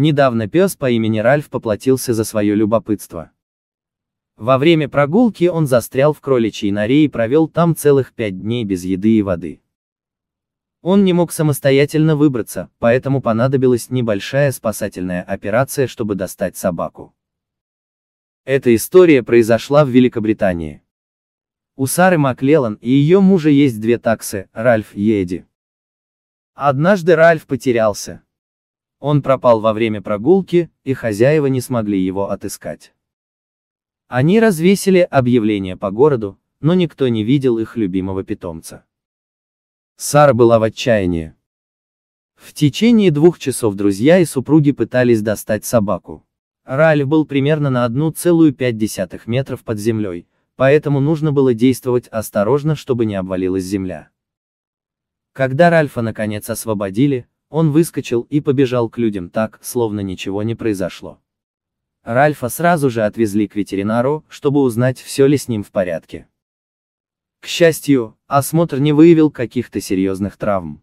Недавно пес по имени Ральф поплатился за свое любопытство. Во время прогулки он застрял в кроличьей норе и провел там целых пять дней без еды и воды. Он не мог самостоятельно выбраться, поэтому понадобилась небольшая спасательная операция, чтобы достать собаку. Эта история произошла в Великобритании. У Сары Маклеллан и ее мужа есть две таксы, Ральф и Эдди. Однажды Ральф потерялся, он пропал во время прогулки, и хозяева не смогли его отыскать. Они развесили объявление по городу, но никто не видел их любимого питомца. Сара была в отчаянии. В течение двух часов друзья и супруги пытались достать собаку. Ральф был примерно на 1,5 метров под землей, поэтому нужно было действовать осторожно, чтобы не обвалилась земля. Когда Ральфа наконец освободили, он выскочил и побежал к людям так, словно ничего не произошло. Ральфа сразу же отвезли к ветеринару, чтобы узнать, все ли с ним в порядке. К счастью, осмотр не выявил каких-то серьезных травм.